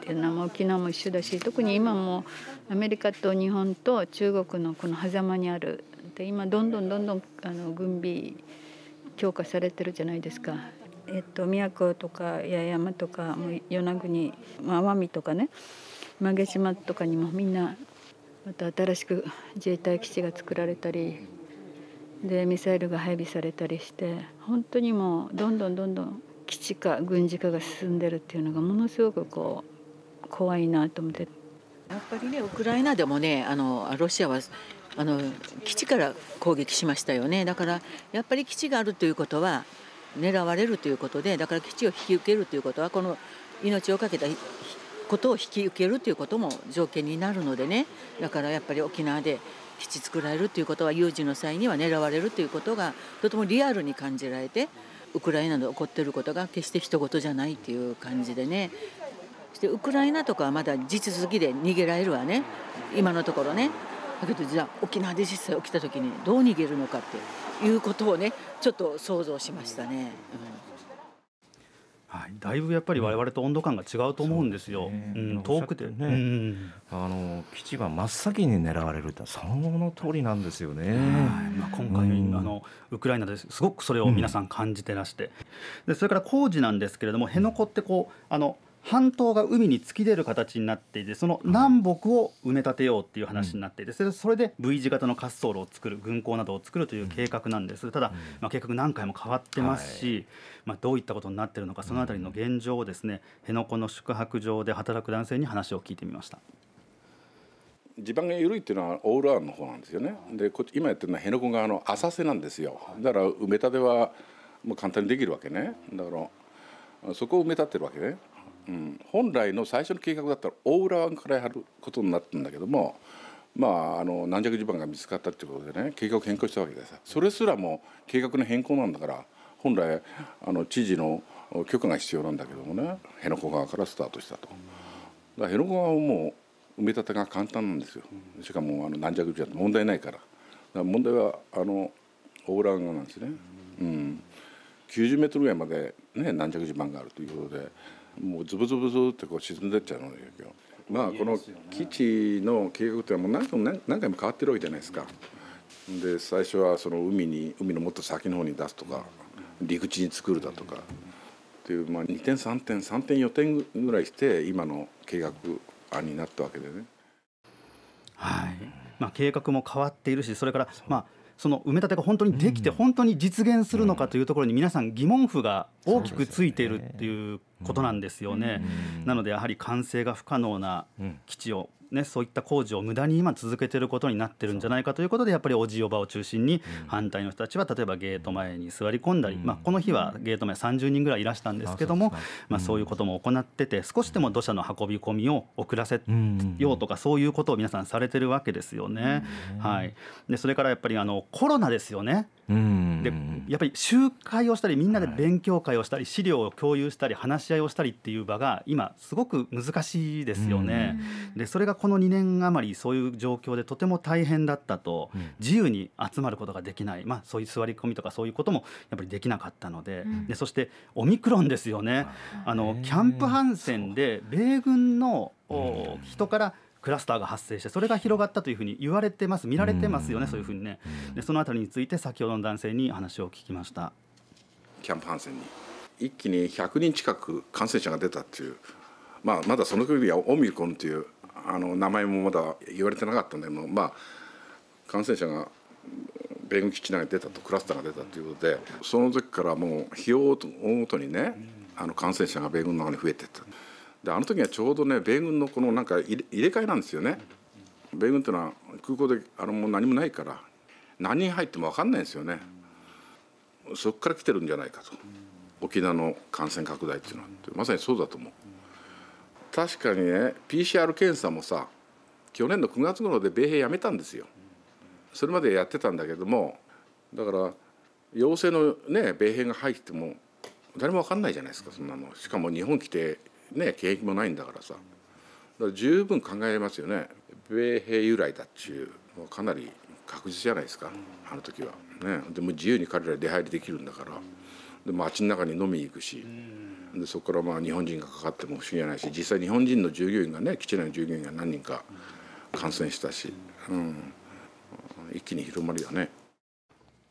Speaker 5: っていうのは沖縄も一緒だし特に今もアメリカと日本と中国のこの狭間にあるで今どんどんどんどんあの軍備強化されてるじゃないですか。えっと、宮古とか八重山とかもう与那国、まあ、奄美とかね馬毛島とかにもみんなまた新しく自衛隊基地が作られたりでミサイルが配備されたりして本当にもうどんどんどんどん基地化軍事化が進んでるっていうのがものすごくこう怖いなと思って。
Speaker 8: やっぱりねウクライナでもねあのロシアはあの基地から攻撃しましたよねだからやっぱり基地があるということは狙われるということでだから基地を引き受けるということはこの命を懸けたことを引き受けるということも条件になるのでねだからやっぱり沖縄で基地作られるということは有事の際には狙われるということがとてもリアルに感じられてウクライナで起こっていることが決して人事じゃないという感じでねそしてウクライナとかはまだ地続きで逃げられるわね今のところねだけどじゃあ沖縄で実際起きた時にどう逃げるのかっていうことをねちょっと想像しましたね。うん
Speaker 7: はい、だいぶやっぱり我々と温度感が違うと思うんですよ。うすうん、遠くてね、うん、あの基地は真っ先に狙われるってその通りなんですよね。はいまあ、今回、うん、あのウクライナですごくそれを皆さん感じてらして、でそれから工事なんですけれども辺野古ってこうあの半島が海に突き出る形になっていてその南北を埋め立てようっていう話になっていてそれで V 字型の滑走路を作る軍港などを作るという計画なんですただ、まあ、計画何回も変わってますし、はい、まあ、どういったことになっているのかそのあたりの現状をですね辺野古の宿泊場で働く男性に話を聞いてみました。
Speaker 6: 地盤が緩いっていうのはオールアンの方なんですよね。で、こっち今やってるのは辺野古側の浅瀬なんですよ。だから埋め立てはもう簡単にできるわけね。だからそこを埋め立てるわけね。うん、本来の最初の計画だったら大浦湾からやることになったんだけども、まあ、あの軟弱地盤が見つかったっていうことでね計画を変更したわけでさそれすらも計画の変更なんだから本来あの知事の許可が必要なんだけどもね辺野古側からスタートしたと。だから辺野古側はもう埋め立てが簡単なんですよしかもあの軟弱地盤問題ないからだから問題はあの大浦湾なんですね。うん90メートルぐらいまで、ね、軟弱地盤があるということでもうズブズブズってこう沈んでっちゃうのよ。まあこの基地の計画ってもう何回も何回も変わってるわけじゃないですか。で最初はその海に海のもっと先の方に出すとか陸地に作るだとかっていう、まあ、2点3点3点4点ぐらいして今の計画案になったわけでね。
Speaker 7: はいまあ、計画も変わっているしそれから、まあ、その埋め立てが本当にできて、本当に実現するのかというところに皆さん疑問符が大きくついているっていうことなんですよね。なのでやはり完成が不可能な基地をね、そういった工事を無駄に今続けてることになってるんじゃないかということでやっぱりおじいおばを中心に反対の人たちは例えばゲート前に座り込んだり、まあ、この日はゲート前30人ぐらいいらしたんですけどもまそういうことも行ってて少しでも土砂の運び込みを遅らせようとかそういうことを皆さんされてるわけですよね。はい、でそれからやっぱりあのコロナですよね。
Speaker 1: で
Speaker 7: やっぱり集会をしたりみんなで勉強会をしたり、資料を共有したり話し合いをしたりっていう場が今すごく難しいですよね。でそれがこの2年余りそういう状況でとても大変だったと、うん、自由に集まることができない、まあ、そういう座り込みとかそういうこともやっぱりできなかったのででそしてオミクロンですよね。あのキャンプハンセンで米軍の人から、クラスターが発生してそれが広がったというふうに言われてます見られてますよね、そういうふうにねでそのあたりについて先ほどの男性に話を聞きました
Speaker 6: キャンプハンセンに一気に100人近く感染者が出たっていう、まあ、まだその時はオミコンというあの名前もまだ言われてなかったんでもまあ感染者が米軍基地内に出たとクラスターが出たということでその時からもう費用追うごとにねあの感染者が米軍の中に増えてった。であの時はちょうどね米軍のこのなんか入れ替えなんですよね米軍っていうのは空港であのもう何もないから何人入っても分かんないんですよねそこから来てるんじゃないかと沖縄の感染拡大っていうのはまさにそうだと思う確かにね PCR 検査もさ去年の9月頃で米兵やめたんですよそれまでやってたんだけどもだから陽性のね米兵が入っても誰も分かんないじゃないですかそんなのしかも日本来てね景気もないんだからさだから十分考えられますよね米兵由来だっちゅうかなり確実じゃないですかあの時は、ね、でも自由に彼ら出入りできるんだからで街の中に飲みに行くしでそこからまあ日本人がかかっても不思議じゃないし実際日本人の従業員がね基地内の従業員が何人か感染したし、うん、一気に広まるよね。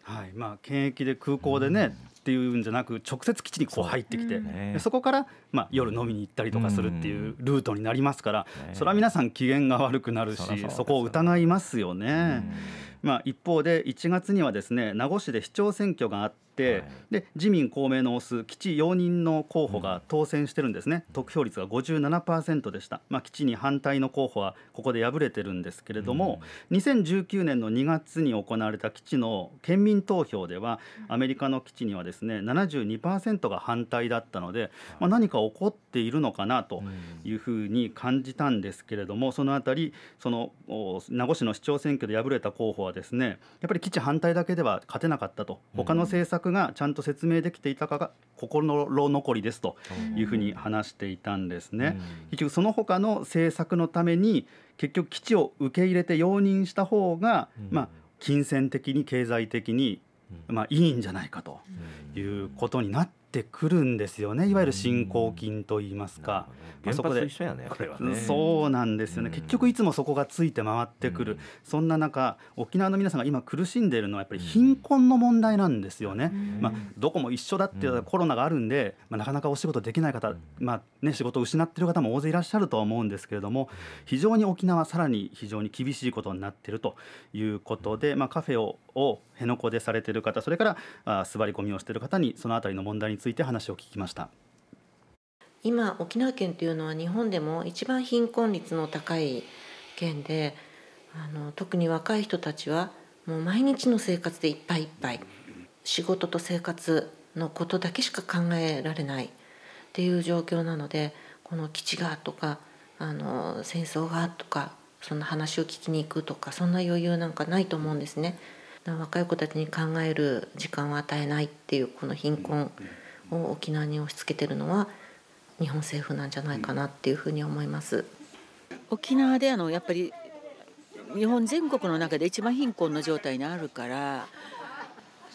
Speaker 7: はいまあ、検疫で空港でね、っていうんじゃなく直接基地にこう入ってきてそね、そこから、まあ、夜飲みに行ったりとかするっていうルートになりますから、それは皆さん機嫌が悪くなるしそこを疑いますよね。まあ、一方で1月にはですね名護市で市長選挙があっ、で自民公明の推す基地容認の候補が当選してるんですね、得票率が57%でした、まあ、基地に反対の候補はここで敗れてるんですけれども、うん、2019年の2月に行われた基地の県民投票ではアメリカの基地にはですね72%が反対だったので、まあ、何か起こっているのかなというふうに感じたんですけれどもそのあたりその名護市の市長選挙で敗れた候補はですねやっぱり基地反対だけでは勝てなかったと他の政策がちゃんと説明できていたかが心の残りですというふうに話していたんですね。結局その他の政策のために結局基地を受け入れて容認した方が、まあ、金銭的に経済的に、まあ、いいんじゃないかということになってってくるんですよねいわゆる進行金といいますか、まあ、そこで、ねね、そうなんですよね、結局いつもそこがついて回ってくる、そんな中沖縄の皆さんが今苦しんでいるのはやっぱり貧困の問題なんですよね、まあ、どこも一緒だっていうのはコロナがあるんで、まあ、なかなかお仕事できない方、まあね、仕事を失ってる方も大勢いらっしゃるとは思うんですけれども非常に沖縄さらに非常に厳しいことになっているということで、まあ、カフェをを辺野古でされている方それからあ座り込みをしている方にその辺りの問題について話を聞きました
Speaker 8: 今沖縄県というのは日本でも一番貧困率の高い県であの特に若い人たちはもう毎日の生活でいっぱいいっぱい仕事と生活のことだけしか考えられないっていう状況なのでこの基地がとかあの戦争がとかそんな話を聞きに行くとかそんな余裕なんかないと思うんですね。若い子たちに考える時間を与えないっていうこの貧困を沖縄に押し付けてるのは日本政府なんじゃないかなっていうふうに思います。沖縄であのやっぱり日本全国の中で一番貧困の状態にあるから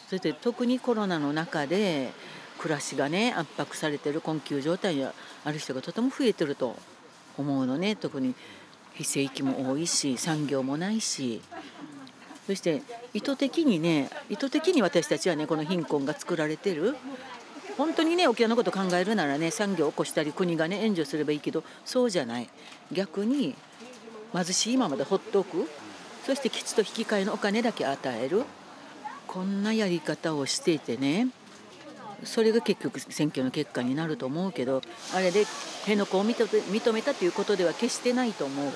Speaker 8: それで特にコロナの中で暮らしがね圧迫されてる困窮状態にある人がとても増えてると思うのね特に非正規も多いし産業もないしそして意図的にね意図的に私たちはねこの貧困が作られてる本当にね沖縄のこと考えるならね産業を起こしたり国がね援助すればいいけどそうじゃない逆に貧しいままでほっとくそして基地と引き換えのお金だけ与えるこんなやり方をしていてねそれが結局選挙の結果になると思うけどあれで辺野古を認めたということでは決してないと思う。うん、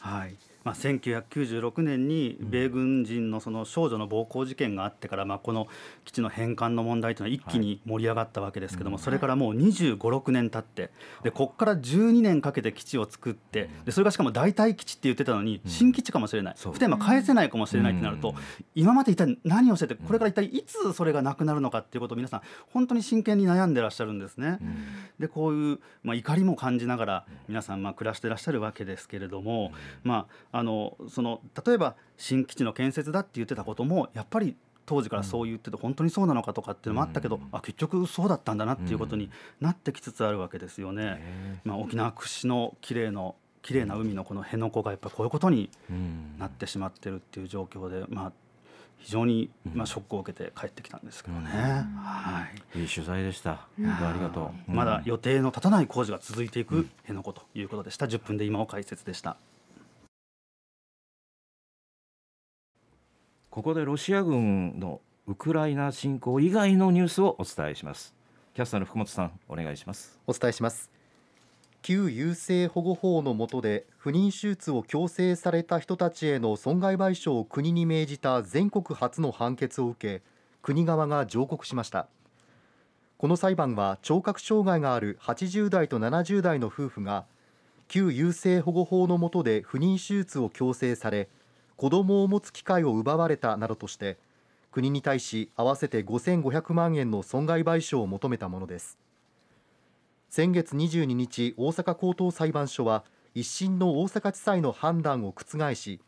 Speaker 7: はいまあ、1996年に米軍人のその少女の暴行事件があってから、まあ、この基地の返還の問題というのは一気に盛り上がったわけですけども、それからもう2 5 6年経ってでここから12年かけて基地を作ってでそれがしかも代替基地って言ってたのに新基地かもしれない、普天間返せないかもしれないってなると、今まで一体何をしててこれから一体いつそれがなくなるのかっていうことを皆さん本当に真剣に悩んでらっしゃるんですね。でこういう、まあ、怒りも感じながら皆さんまあ暮らしてらっしゃるわけですけれども、まああのその例えば新基地の建設だって言ってたこともやっぱり当時からそう言ってて本当にそうなのかとかっていうのもあったけど、うん、あ結局そうだったんだなっていうことになってきつつあるわけですよね。うん、まあ、沖縄屈指の綺麗の綺麗な海のこの辺野古がやっぱこういうことになってしまってるっていう状況で、まあ、非常にまあショックを受けて帰ってきたんですけどね、うん、はい、いい取材でした、うん、ありがとう、まだ予定の立たない工事が続いていく辺野古ということでした10分で今を解説でした。
Speaker 1: ここでロシア軍のウ
Speaker 2: クライナ侵攻以外のニュースをお伝えしますキャスターの福本さんお願いしますお伝えします旧優生保護法の下で不妊手術を強制された人たちへの損害賠償を国に命じた全国初の判決を受け国側が上告しましたこの裁判は聴覚障害がある80代と70代の夫婦が旧優生保護法の下で不妊手術を強制され子供を持つ機会を奪われたなどとして国に対し合わせて5500万円の損害賠償を求めたものです先月22日大阪高等裁判所は一審の大阪地裁の判断を覆し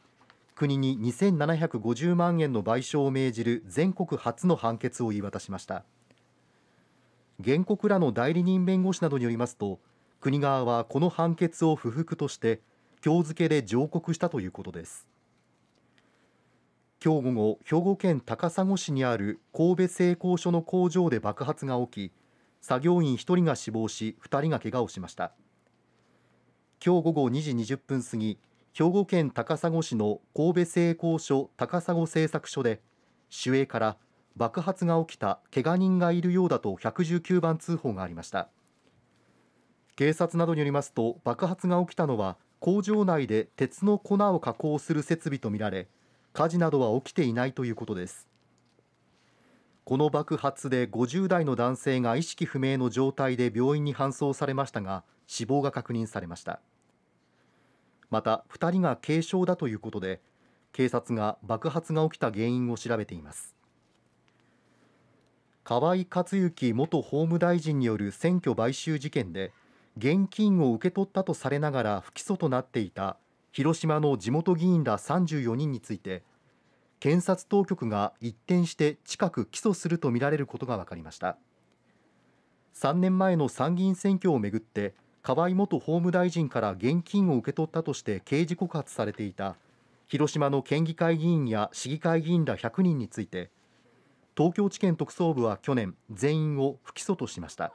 Speaker 2: 国に2750万円の賠償を命じる全国初の判決を言い渡しました原告らの代理人弁護士などによりますと国側はこの判決を不服として今日付けで上告したということですきょう午後兵庫県高砂市にある神戸製鋼所の工場で爆発が起き作業員1人が死亡し2人がけがをしました今日午後2時20分過ぎ兵庫県高砂市の神戸製鋼所高砂製作所で守衛から爆発が起きたけが人がいるようだと119番通報がありました警察などによりますと爆発が起きたのは工場内で鉄の粉を加工する設備とみられ火事などは起きていないということですこの爆発で50代の男性が意識不明の状態で病院に搬送されましたが死亡が確認されましたまた2人が軽傷だということで警察が爆発が起きた原因を調べています河井克行元法務大臣による選挙買収事件で現金を受け取ったとされながら不起訴となっていた広島の地元議員ら34人について検察当局が一転して近く起訴するとみられることが分かりました3年前の参議院選挙をめぐって河合元法務大臣から現金を受け取ったとして刑事告発されていた広島の県議会議員や市議会議員ら100人について東京地検特捜部は去年全員を不起訴としました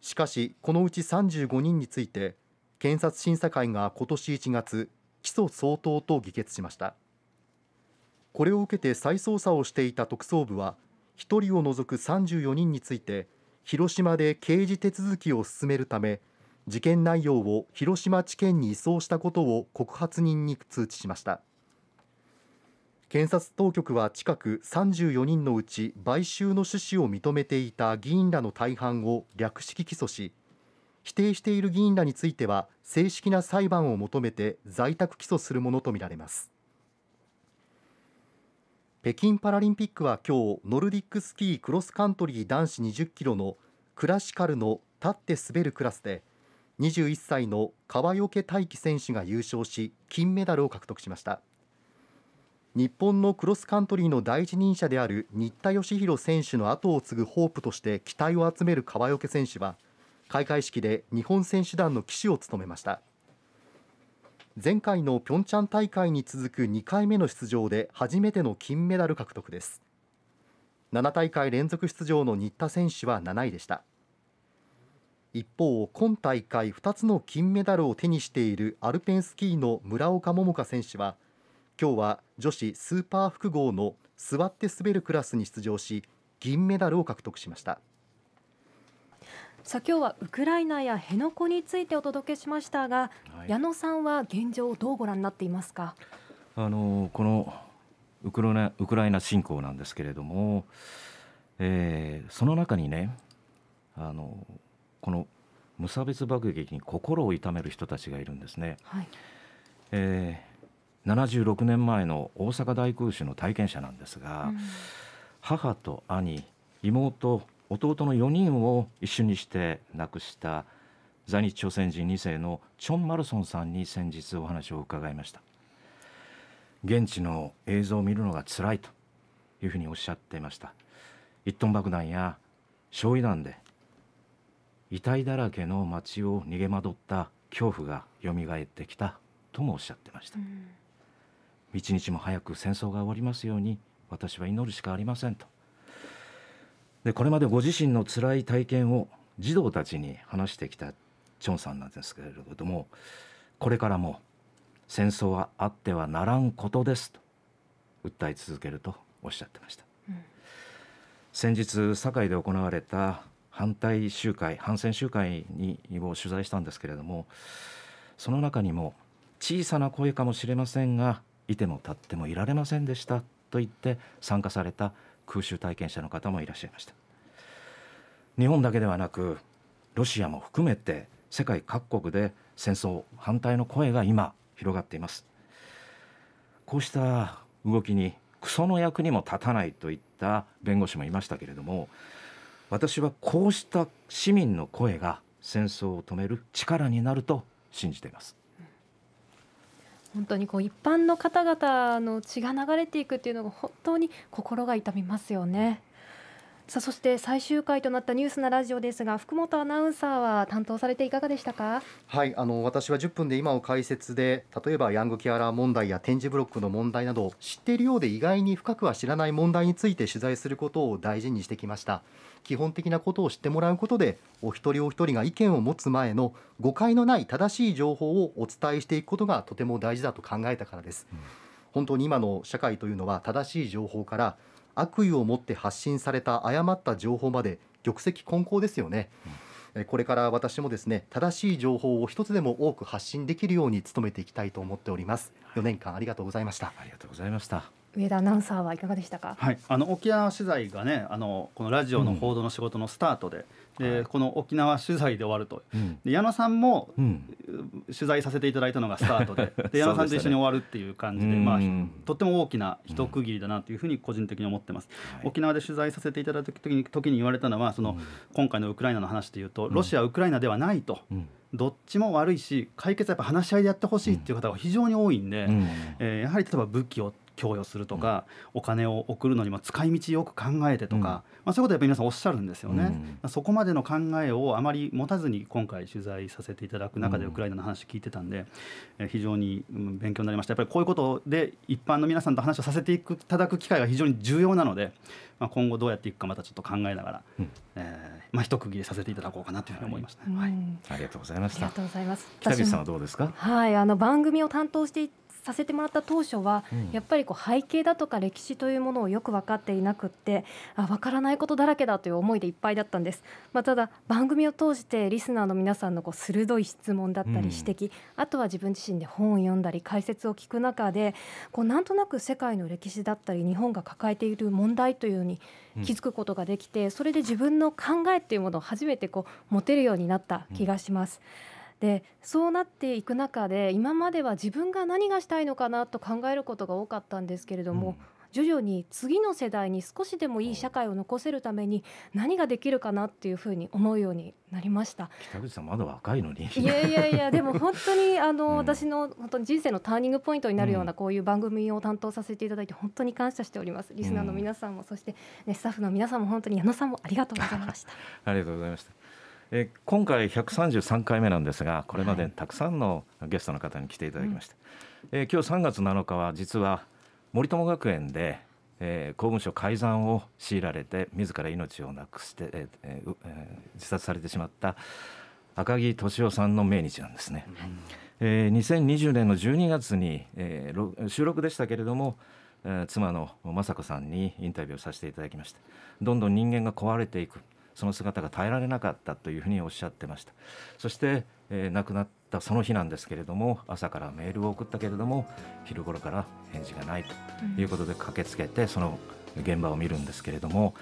Speaker 2: しかしこのうち35人について検察審査会が今年1月起訴相当と議決しましたこれを受けて再捜査をしていた特捜部は1人を除く34人について広島で刑事手続きを進めるため事件内容を広島地検に移送したことを告発人に通知しました検察当局は近く34人のうち買収の趣旨を認めていた議員らの大半を略式起訴し否定している議員らについては正式な裁判を求めて在宅起訴するものとみられます北京パラリンピックは今日ノルディックスキークロスカントリー男子20キロのクラシカルの立って滑るクラスで21歳の川除大輝選手が優勝し金メダルを獲得しました日本のクロスカントリーの第一人者である新田義弘選手の後を継ぐホープとして期待を集める川除選手は開会式で日本選手団の旗手を務めました前回の平昌大会に続く2回目の出場で初めての金メダル獲得です7大会連続出場の新田選手は7位でした一方今大会2つの金メダルを手にしているアルペンスキーの村岡桃佳選手は今日は女子スーパー複合の座って滑るクラスに出場し銀メダルを獲得しました。
Speaker 3: さあ今日はウクライナや辺野古についてお届けしましたが、はい、矢野さんは現状をどうご覧になっていますか
Speaker 1: あのこのウクラウクライナ侵攻なんですけれども、えー、その中にねあのこの無差別爆撃に心を痛める人たちがいるんですね、はいえー、76年前の大阪大空襲の体験者なんですが、うん、母と兄妹弟の4人を一緒にして亡くした在日朝鮮人2世のチョン・マルソンさんに先日お話を伺いました現地の映像を見るのが辛いというふうにおっしゃっていました一トン爆弾や焼夷弾で遺体だらけの街を逃げ惑った恐怖が蘇ってきたともおっしゃってました、う一日も早く戦争が終わりますように私は祈るしかありませんとでこれまでご自身の辛い体験を児童たちに話してきたチョンさんなんですけれどもこれからも戦争はあってはならんことですと訴え続けるとおっしゃってました、うん、先日堺で行われた反対集会反戦集会にを取材したんですけれどもその中にも小さな声かもしれませんがいても立ってもいられませんでしたと言って参加された空襲体験者の方もいらっしゃいました日本だけではなくロシアも含めて世界各国で戦争反対の声が今広がっていますこうした動きにクソの役にも立たないといった弁護士もいましたけれども私はこうした市民の声が戦争を止める力になると信じています
Speaker 3: 本当にこう一般の方々の血が流れていくっていうのが本当に心が痛みますよね。さあそして最終回となったニュースなラジオですが福本アナウンサーは担当されていかがでしたか
Speaker 2: はいあの私は10分で今を解説で例えばヤングケアラー問題や点字ブロックの問題など知っているようで意外に深くは知らない問題について取材することを大事にしてきました基本的なことを知ってもらうことでお一人お一人が意見を持つ前の誤解のない正しい情報をお伝えしていくことがとても大事だと考えたからです、うん、本当に今の社会というのは正しい情報から悪意を持って発信された誤った情報まで玉石混交ですよね、うん、これから私もですね正しい情報を一つでも多く発信できるように努めていきたいと思っております
Speaker 7: 4年間ありがとうございましたありがとうございました
Speaker 3: 上田アナウンサーはいかがでしたか、
Speaker 7: はい、あの沖縄取材がねあのこのラジオの報道の仕事のスタートでうん、でこの沖縄取材で終わると、うん、で矢野さんも、うん、取材させていただいたのがスタートで で矢野さんと一緒に終わるっていう感じで、ね、まあ、とっても大きな一区切りだなというふうに個人的に思ってます、沖縄で取材させていただいた時に時に言われたのはその、今回のウクライナの話でいうとロシア、ウクライナではないと。どっちも悪いし解決はやっぱ話し合いでやってほしいっていう方が非常に多いんで、うん、えー、やはり例えば武器を供与するとか、うん、お金を送るのにも使い道よく考えてとか、うん、まあ、そういうことやっぱ皆さんおっしゃるんですよね、うん、そこまでの考えをあまり持たずに今回取材させていただく中でウクライナの話聞いてたんで、え非常に勉強になりましたやっぱりこういうことで一般の皆さんと話をさせていただく機会が非常に重要なので、まあ、今後どうやっていくかまたちょっと考えながら、うん、えー、まあ、一区切りさせていただこうかなというふうに思いました、はい、はい、ありがとうございましたありがと
Speaker 3: うございます北口さんはどうですかはいあの番組を担当してさせてもらった当初は、うん、やっぱりこう背景だとか歴史というものをよく分かっていなくってあ分からないことだらけだという思いでいっぱいだったんです、まあ、ただ番組を通してリスナーの皆さんのこう鋭い質問だったり指摘、うん、あとは自分自身で本を読んだり解説を聞く中でこうなんとなく世界の歴史だったり日本が抱えている問題というように気づくことができて、それで自分の考えっていうものを初めてこう持てるようになった気がします。うんでそうなっていく中で今までは自分が何がしたいのかなと考えることが多かったんですけれども、うん徐々に次の世代に少しでもいい社会を残せるために何ができるかなっていうふうに思うようになりました
Speaker 1: 北口さんまだ若いのにいやいやいやでも本
Speaker 3: 当にあ の、うん、私の本当に人生のターニングポイントになるようなこういう番組を担当させていただいて本当に感謝しておりますリスナーの皆さんも、うん、そして、ね、スタッフの皆さんも本当に矢野さんもありがとうございました
Speaker 1: ありがとうございましたえ今回133回目なんですがこれまでたくさんのゲストの方に来ていただきました、はいう今日3月7日は実は森友学園で、えー、公文書改ざんを強いられて自ら命をなくして、えーえー、自殺されてしまった赤木俊夫さんの命日なんですね、はい、えー、2020年の12月に、えー、収録でしたけれども妻の雅子さんにインタビューをさせていただきましたどんどん人間が壊れていくその姿が耐えられなかったというふうにおっしゃってましたそして、えー、亡くなったその日なんですけれども朝からメールを送ったけれども昼頃から返事がないということで駆けつけてその現場を見るんですけれども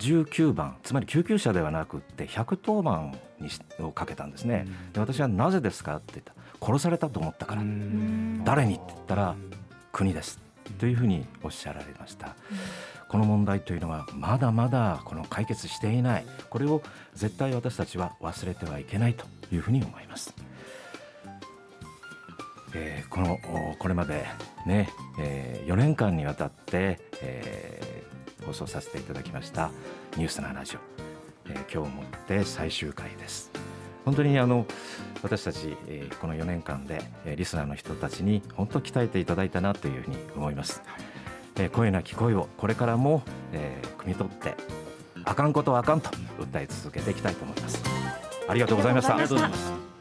Speaker 1: 119番つまり救急車ではなくって110番にをかけたんですね、で私は「なぜですか?」って言った「殺されたと思ったから」「誰に?」って言ったら「国です」というふうにおっしゃられました。この問題というのはまだまだこの解決していないこれを絶対私たちは忘れてはいけないというふうに思います。えー、このこれまでね、えー、4年間にわたって、えー、放送させていただきました「ニュースのラジオ」えー、今日をもって最終回です。本当にあの私たち、えー、この4年間で、えー、リスナーの人たちに本当鍛えていただいたなというふうに思います。はいえー、声なき声をこれからも、えー、汲み取ってあかんことはあかんと訴え続けていきたいと思います
Speaker 7: ありがとうございましたありがとうございま